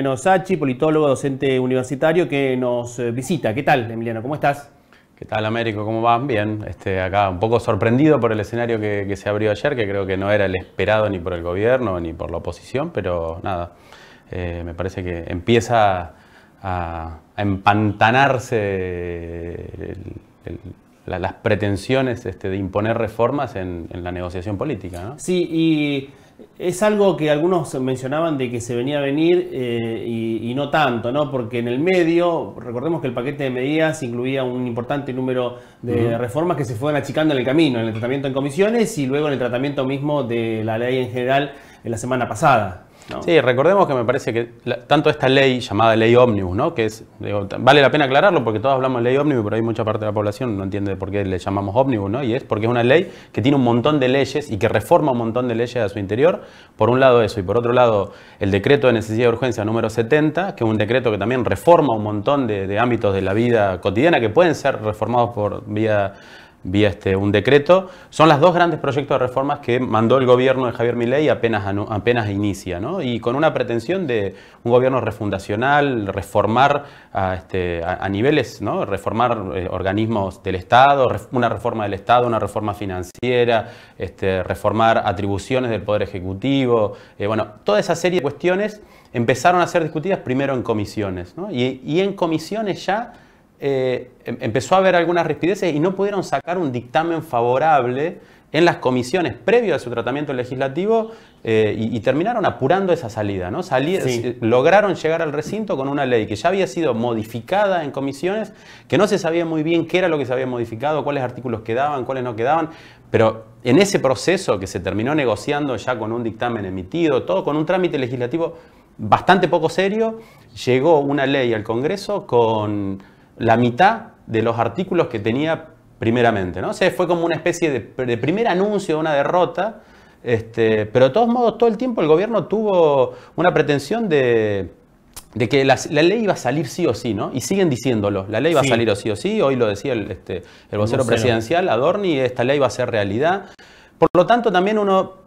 Emiliano Sachi, politólogo, docente universitario, que nos eh, visita. ¿Qué tal, Emiliano? ¿Cómo estás? ¿Qué tal, Américo? ¿Cómo van? Bien. Este, acá un poco sorprendido por el escenario que, se abrió ayer, que creo que no era el esperado ni por el gobierno ni por la oposición, pero nada, eh, me parece que empieza a, empantanarse eh, las pretensiones este, de imponer reformas en, la negociación política. Sí, y es algo que algunos mencionaban de que se venía a venir eh, y, no tanto, ¿no? Porque en el medio, recordemos que el paquete de medidas incluía un importante número de reformas que se fueron achicando en el camino, en el tratamiento en comisiones y luego en el tratamiento mismo de la ley en general en la semana pasada. Sí, recordemos que me parece que tanto esta ley llamada ley ómnibus, ¿no? que es, vale la pena aclararlo porque todos hablamos de ley ómnibus, pero hay mucha parte de la población no entiende por qué le llamamos ómnibus, ¿no? y es porque es una ley que tiene un montón de leyes y que reforma un montón de leyes a su interior, por un lado eso, y por otro lado el decreto de necesidad de urgencia número 70, que es un decreto que también reforma un montón de ámbitos de la vida cotidiana que pueden ser reformados por vía vía este, un decreto. Son las dos grandes proyectos de reformas que mandó el gobierno de Javier Milei apenas, apenas inicia, ¿no? y con una pretensión de un gobierno refundacional, reformar a, este, niveles, ¿no? reformar eh, organismos del Estado, una reforma del Estado, una reforma financiera, este, reformar atribuciones del Poder Ejecutivo, eh, bueno, toda esa serie de cuestiones empezaron a ser discutidas primero en comisiones, ¿no? y, y en comisiones ya eh, em, empezó a haber algunas respideces y no pudieron sacar un dictamen favorable en las comisiones previo a su tratamiento legislativo eh, y, terminaron apurando esa salida. ¿no? Eh, lograron llegar al recinto con una ley que ya había sido modificada en comisiones, que no se sabía muy bien qué era lo que se había modificado, cuáles artículos quedaban, cuáles no quedaban, pero en ese proceso que se terminó negociando ya con un dictamen emitido, todo con un trámite legislativo bastante poco serio, llegó una ley al Congreso con la mitad de los artículos que tenía primeramente. ¿no? O sea, fue como una especie de, primer anuncio de una derrota. Este, pero de todos modos, todo el tiempo el gobierno tuvo una pretensión de, que la, ley iba a salir sí o sí, ¿no? Y siguen diciéndolo. La ley va a salir sí o sí. Hoy lo decía el, este, el vocero, vocero presidencial, Adorni, esta ley va a ser realidad. Por lo tanto, también uno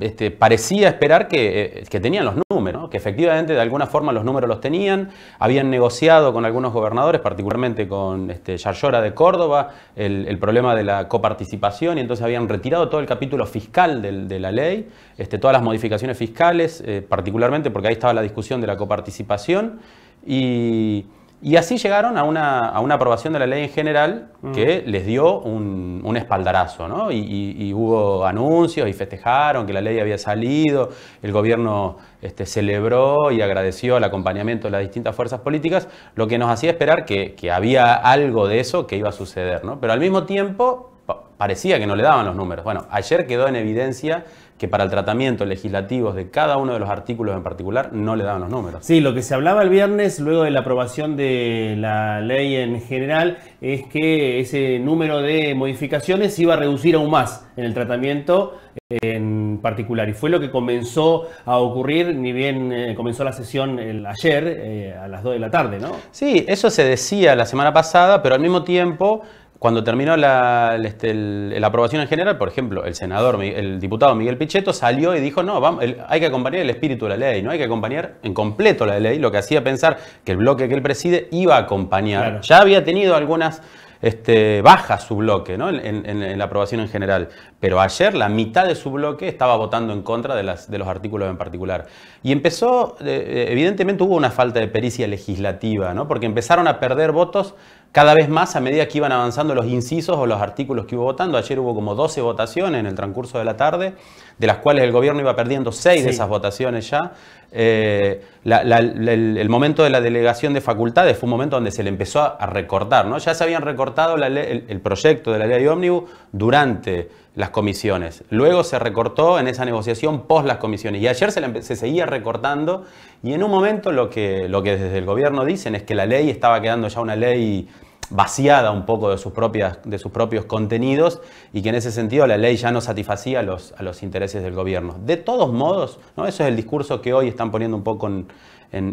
este, parecía esperar eh, que, tenían los números, que efectivamente de alguna forma los números los tenían, habían negociado con algunos gobernadores, particularmente con este, de Córdoba, el, problema de la coparticipación, y entonces habían retirado todo el capítulo fiscal de la ley, este, todas las modificaciones fiscales, eh, particularmente porque ahí estaba la discusión de la coparticipación, y y así llegaron a una, aprobación de la ley en general mm. que les dio un, espaldarazo, ¿no? Y, hubo anuncios y festejaron que la ley había salido, el gobierno este, celebró y agradeció el acompañamiento de las distintas fuerzas políticas, lo que nos hacía esperar que, que había algo de eso que iba a suceder, ¿no? Pero al mismo tiempo parecía que no le daban los números. Bueno, ayer quedó en evidencia que para el tratamiento legislativo de cada uno de los artículos en particular no le daban los números. Sí, lo que se hablaba el viernes luego de la aprobación de la ley en general es que ese número de modificaciones iba a reducir aún más en el tratamiento en particular. Y fue lo que comenzó a ocurrir, ni bien eh, comenzó la sesión ayer eh, a las 2 de la tarde, ¿no? Sí, eso se decía la semana pasada, pero al mismo tiempo cuando terminó este, la, aprobación en general, por ejemplo, el senador, el diputado Miguel Pichetto salió y dijo, no, hay que acompañar el espíritu de la ley, no hay que acompañar en completo la ley, lo que hacía pensar que el bloque que él preside iba a acompañar. Ya había tenido algunas este, bajas su bloque en, la aprobación en general. Pero ayer la mitad de su bloque estaba votando en contra de, las, los artículos en particular. Y empezó, eh, eh, evidentemente hubo una falta de pericia legislativa, porque empezaron a perder votos cada vez más a medida que iban avanzando los incisos o los artículos que hubo votando. Ayer hubo como 12 votaciones en el transcurso de la tarde de las cuales el gobierno iba perdiendo seis de esas votaciones ya. Eh, el, momento de la delegación de facultades fue un momento donde se le empezó a, recortar, ¿no? Ya se habían recortado el, proyecto de la ley ómnibus durante las comisiones. Luego se recortó en esa negociación post las comisiones. Y ayer se, seguía recortando. Y en un momento lo que, lo que desde el gobierno dicen es que la ley estaba quedando ya una ley vaciada un poco de sus, propias, de sus propios contenidos y que en ese sentido la ley ya no satisfacía a los, a los intereses del gobierno. De todos modos, ¿no? eso es el discurso que hoy están poniendo un poco en,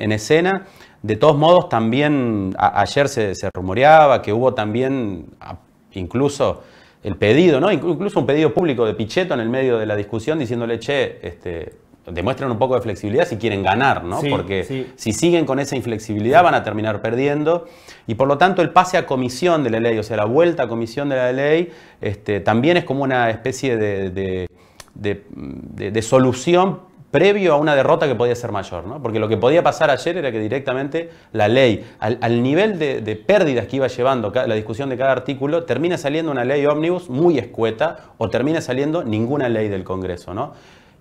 escena. De todos modos, también ayer se, se, rumoreaba que hubo también incluso el pedido, ¿no? incluso un pedido público de Pichetto en el medio de la discusión diciéndole, che, este, demuestren un poco de flexibilidad si quieren ganar, ¿no? Porque si siguen con esa inflexibilidad van a terminar perdiendo. Y por lo tanto el pase a comisión de la ley, o sea, la vuelta a comisión de la ley, este, también es como una especie de, solución previo a una derrota que podía ser mayor, ¿no? Porque lo que podía pasar ayer era que directamente la ley, al, nivel de, pérdidas que iba llevando la discusión de cada artículo, termina saliendo una ley ómnibus muy escueta o termina saliendo ninguna ley del Congreso, ¿no?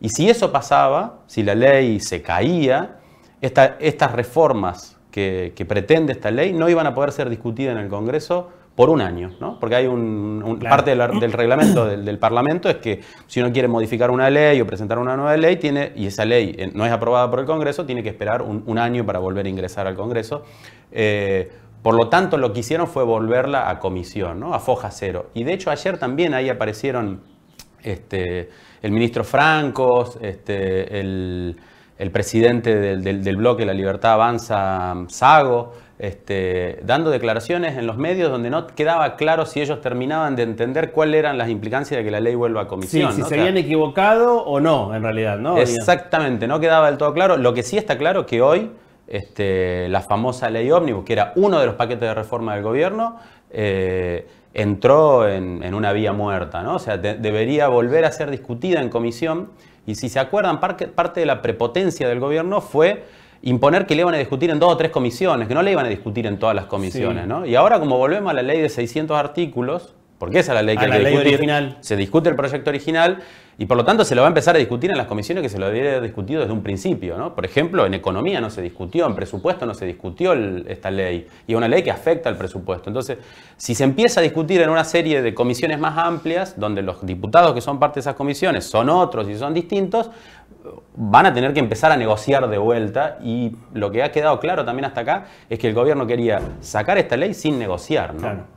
Y si eso pasaba, si la ley se caía, estas reformas que, pretende esta ley no iban a poder ser discutidas en el Congreso por un año, ¿no? Porque hay un, parte del, reglamento del, Parlamento es que si uno quiere modificar una ley o presentar una nueva ley, y esa ley eh, no es aprobada por el Congreso, tiene que esperar un, año para volver a ingresar al Congreso. Eh, por lo tanto, lo que hicieron fue volverla a comisión, ¿no? a foja cero. Y de hecho ayer también ahí aparecieron este, el ministro Francos, este, el, presidente del, bloque La Libertad Avanza, Sago, este, dando declaraciones en los medios donde no quedaba claro si ellos terminaban de entender cuáles eran las implicancias de que la ley vuelva a comisión. Sí, si se habían equivocado o no, en realidad, ¿no? Exactamente, no quedaba del todo claro. Lo que sí está claro es que hoy la famosa ley ómnibus, que era uno de los paquetes de reforma del gobierno, eh, entró en, una vía muerta, ¿no? O sea, debería volver a ser discutida en comisión. Y si se acuerdan, parte de la prepotencia del gobierno fue imponer que le iban a discutir en dos o tres comisiones, que no le iban a discutir en todas las comisiones, ¿no? Y ahora, como volvemos a la ley de 600 artículos, porque esa es la ley que hay Original. Se discute el proyecto original y por lo tanto se lo va a empezar a discutir en las comisiones que se lo había discutido desde un principio. Por ejemplo, en economía no se discutió, en presupuesto no se discutió esta ley. Y es una ley que afecta al presupuesto. Entonces, si se empieza a discutir en una serie de comisiones más amplias, donde los diputados que son parte de esas comisiones son otros y son distintos, van a tener que empezar a negociar de vuelta y lo que ha quedado claro también hasta acá es que el gobierno quería sacar esta ley sin negociar.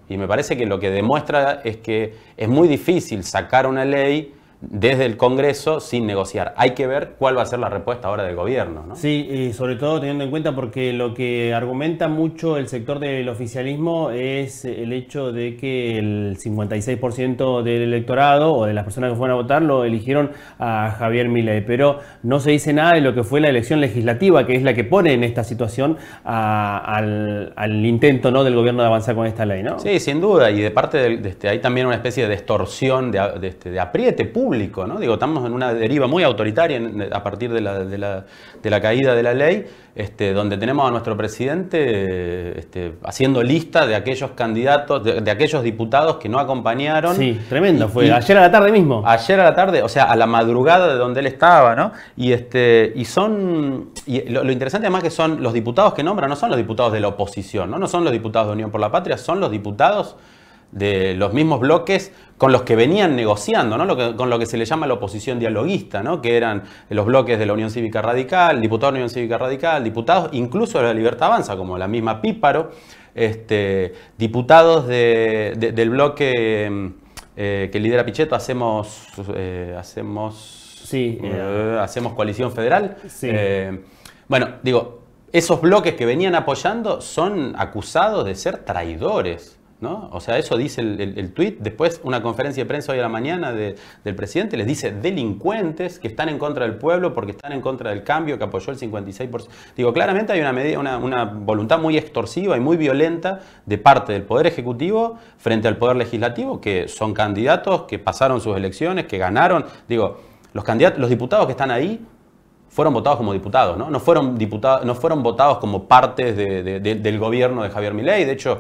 Y me parece que lo que demuestra es que es muy difícil sacar una ley desde el Congreso sin negociar. Hay que ver cuál va a ser la respuesta ahora del gobierno. Sí, y sobre todo teniendo en cuenta porque lo que argumenta mucho el sector del oficialismo es el hecho de que el 56% del electorado o de las personas que fueron a votar lo eligieron a Javier Milei, pero no se dice nada de lo que fue la elección legislativa, que es la que pone en esta situación al, intento ¿no? del gobierno de avanzar con esta ley. ¿no? Sí, sin duda, y de parte de, este, también una especie de extorsión este, de apriete público ¿no? Digo, estamos en una deriva muy autoritaria a partir de la, caída de la ley, este, donde tenemos a nuestro presidente este, haciendo lista de aquellos candidatos, de, aquellos diputados que no acompañaron. Sí, tremendo fue. ayer a la tarde mismo. Ayer a la tarde, o sea, a la madrugada de donde él estaba, ¿no? Y, este, y son. Y lo, interesante además que son los diputados que nombran, no son los diputados de la oposición, ¿no? No son los diputados de Unión por la Patria, son los diputados de los mismos bloques con los que venían negociando, ¿no? con lo que se le llama la oposición dialoguista, ¿no? que eran los bloques de la Unión Cívica Radical, diputados de la Unión Cívica Radical, diputados incluso de la Libertad Avanza, como la misma Píparo, este, diputados del bloque mm, eh, que lidera Pichetto, hacemos, eh, hacemos, sí, eh, hacemos coalición federal. bueno, digo, esos bloques que venían apoyando son acusados de ser traidores ¿No? O sea, eso dice el, tuit. Después, una conferencia de prensa hoy a la mañana del presidente les dice delincuentes que están en contra del pueblo porque están en contra del cambio que apoyó el 56%. Digo, claramente hay una, medida, una, voluntad muy extorsiva y muy violenta de parte del Poder Ejecutivo frente al Poder Legislativo, que son candidatos que pasaron sus elecciones, que ganaron. Digo, los, candidatos, los diputados que están ahí fueron votados como diputados, ¿no? No fueron, diputados, no fueron votados como partes del gobierno de Javier Milei. De hecho,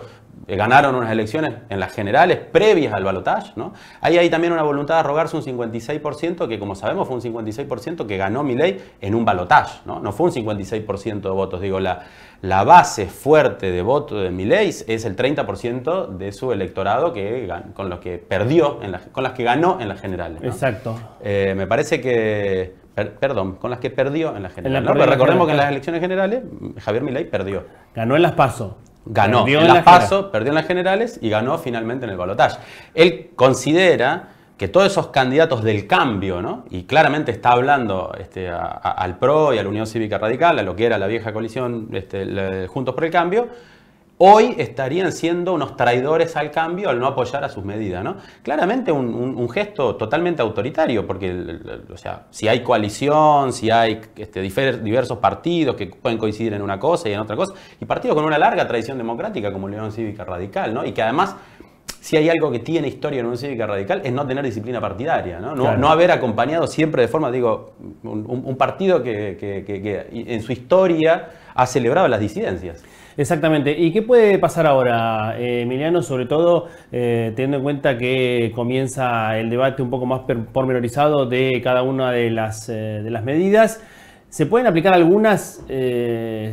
ganaron unas elecciones en las generales previas al balotaje, ¿no? Ahí también una voluntad de rogarse un 56%, que como sabemos fue un 56% que ganó Milei en un balotaje, ¿no? No fue un 56% de votos, digo, la, la base fuerte de voto de Milei es el 30% de su electorado que, con los que perdió, en con las que ganó en las generales. Exacto. Eh, me parece que perdón, con las que perdió en las generales. recordemos que en las elecciones generales mm, Javier Milei perdió. Ganó en las PASO ganó en las, PASO, perdió en las generales y ganó finalmente en el balotaje. Él considera que todos esos candidatos del cambio, ¿no? y claramente está hablando este, al PRO y a la Unión Cívica Radical, a lo que era la vieja coalición este, Juntos por el Cambio, hoy estarían siendo unos traidores al cambio al no apoyar a sus medidas. ¿no? Claramente un, gesto totalmente autoritario, porque o sea, si hay coalición, si hay este, diversos partidos que pueden coincidir en una cosa y en otra cosa, y partidos con una larga tradición democrática como la Unión Cívica Radical, ¿no? y que además... Si hay algo que tiene historia en Unión Cívica Radical es no tener disciplina partidaria, no, haber acompañado siempre de forma, digo, un, partido que en su historia ha celebrado las disidencias. Exactamente. ¿Y qué puede pasar ahora, eh, Emiliano? Sobre todo eh, teniendo en cuenta que comienza el debate un poco más pormenorizado de cada una de las, eh, de las medidas. ¿Se pueden aplicar algunas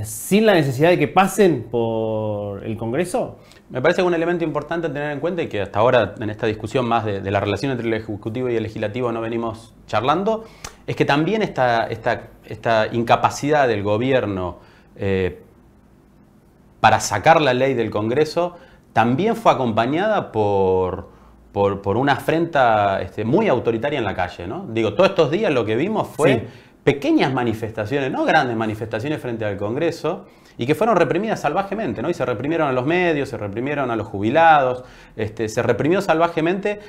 sin la necesidad de que pasen por el Congreso? Me parece un elemento importante tener en cuenta y que hasta ahora en esta discusión más de, la relación entre el Ejecutivo y el Legislativo no venimos charlando, es que también esta, esta incapacidad del gobierno para sacar la ley del Congreso, también fue acompañada por, por, una afrenta este, muy autoritaria en la calle. ¿no? Digo, todos estos días lo que vimos fue pequeñas manifestaciones, no grandes manifestaciones frente al Congreso, y que fueron reprimidas salvajemente, ¿no? Y se reprimieron a los medios, se reprimieron a los jubilados, este, se reprimió salvajemente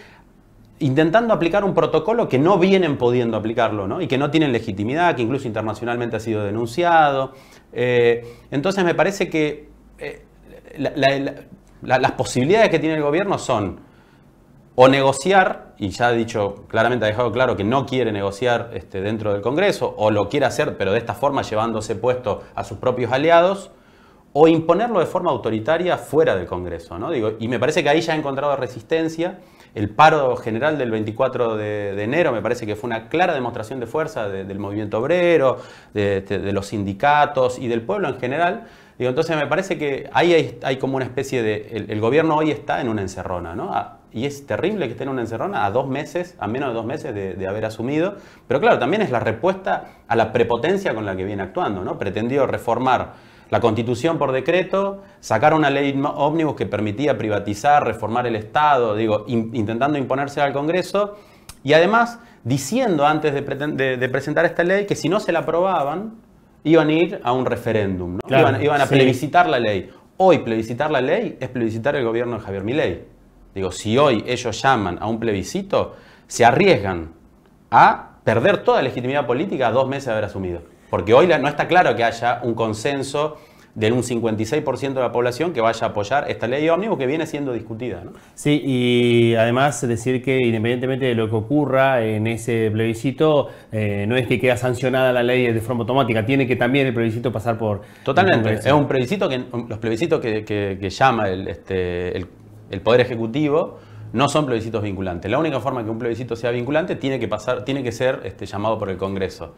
intentando aplicar un protocolo que no vienen pudiendo aplicarlo, Y que no tienen legitimidad, que incluso internacionalmente ha sido denunciado. Eh, entonces me parece que eh, las posibilidades que tiene el gobierno son o negociar, y ya ha dicho claramente, ha dejado claro que no quiere negociar este, dentro del Congreso, o lo quiere hacer, pero de esta forma llevándose puesto a sus propios aliados, o imponerlo de forma autoritaria fuera del Congreso. ¿no? Digo, y me parece que ahí ya ha encontrado resistencia. El paro general del 24 de, enero me parece que fue una clara demostración de fuerza del movimiento obrero, este, de los sindicatos y del pueblo en general entonces me parece que ahí hay, como una especie de, el, gobierno hoy está en una encerrona, ¿no? Ah, y es terrible que esté en una encerrona a dos meses, a menos de dos meses de, haber asumido. Pero claro, también es la respuesta a la prepotencia con la que viene actuando, ¿no? Pretendió reformar la constitución por decreto, sacar una ley ómnibus que permitía privatizar, reformar el Estado, digo, intentando imponerse al Congreso. Y además, diciendo antes de presentar esta ley que si no se la aprobaban, iban a ir a un referéndum, ¿no? iban, a plebiscitar la ley. Hoy plebiscitar la ley es plebiscitar el gobierno de Javier Milei. Digo, si hoy ellos llaman a un plebiscito, se arriesgan a perder toda legitimidad política a dos meses de haber asumido. Porque hoy no está claro que haya un consenso de un 56% de la población que vaya a apoyar esta ley ómnibus que viene siendo discutida. Sí, y además decir que independientemente de lo que ocurra en ese plebiscito, eh, no es que queda sancionada la ley de forma automática, tiene que también el plebiscito pasar por... Totalmente, es un plebiscito que los plebiscitos que, llama este, el, Poder Ejecutivo no son plebiscitos vinculantes. La única forma que un plebiscito sea vinculante tiene que, pasar, tiene que ser este, llamado por el Congreso.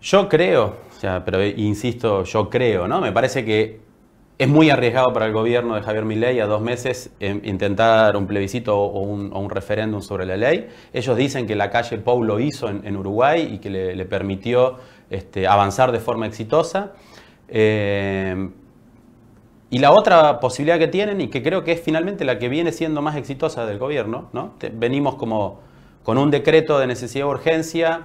Yo creo, pero eh, insisto, yo creo, ¿no? Me parece que es muy arriesgado para el gobierno de Javier Milei a dos meses em, intentar un plebiscito o un, referéndum sobre la ley. Ellos dicen que la calle Pou lo hizo en, Uruguay y que le, permitió este, avanzar de forma exitosa. Em, y la otra posibilidad que tienen, y que creo que es finalmente la que viene siendo más exitosa del gobierno, ¿no? venimos como con un decreto de necesidad de urgencia,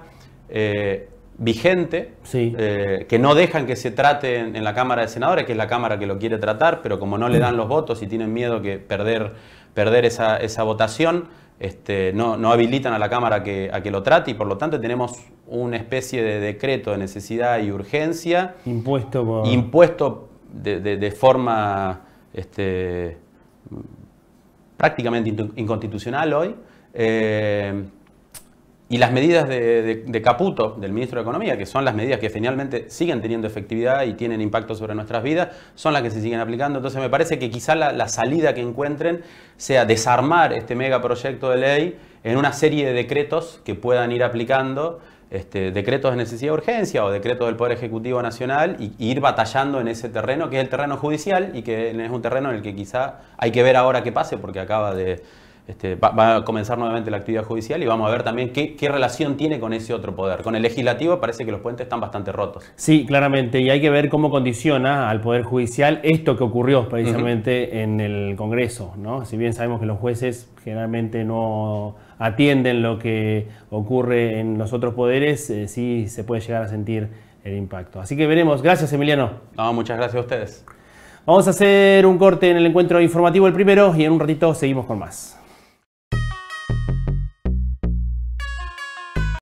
eh, vigente, eh, que no dejan que se trate en, la Cámara de Senadores, que es la Cámara que lo quiere tratar, pero como no le dan mm. los votos y tienen miedo que perder, perder esa, votación, este, no, habilitan a la Cámara a que lo trate y por lo tanto tenemos una especie de decreto de necesidad y urgencia. Impuesto Impuesto de, forma este, prácticamente inconstitucional hoy. Eh, y las medidas de, Caputo, del ministro de Economía, que son las medidas que finalmente siguen teniendo efectividad y tienen impacto sobre nuestras vidas, son las que se siguen aplicando. Entonces me parece que quizá la, salida que encuentren sea desarmar este megaproyecto de ley en una serie de decretos que puedan ir aplicando, este, decretos de necesidad de urgencia o decretos del Poder Ejecutivo Nacional, y, ir batallando en ese terreno, que es el terreno judicial y que es un terreno en el que quizá hay que ver ahora qué pase, porque acaba de este, va, a comenzar nuevamente la actividad judicial y vamos a ver también qué, relación tiene con ese otro poder. Con el legislativo parece que los puentes están bastante rotos. Sí, claramente, y hay que ver cómo condiciona al Poder Judicial esto que ocurrió precisamente en el Congreso. Si bien sabemos que los jueces generalmente no atienden lo que ocurre en los otros poderes, eh, sí se puede llegar a sentir el impacto. Así que veremos. Gracias, Emiliano. muchas gracias a ustedes. Vamos a hacer un corte en el encuentro informativo el primero y en un ratito seguimos con más.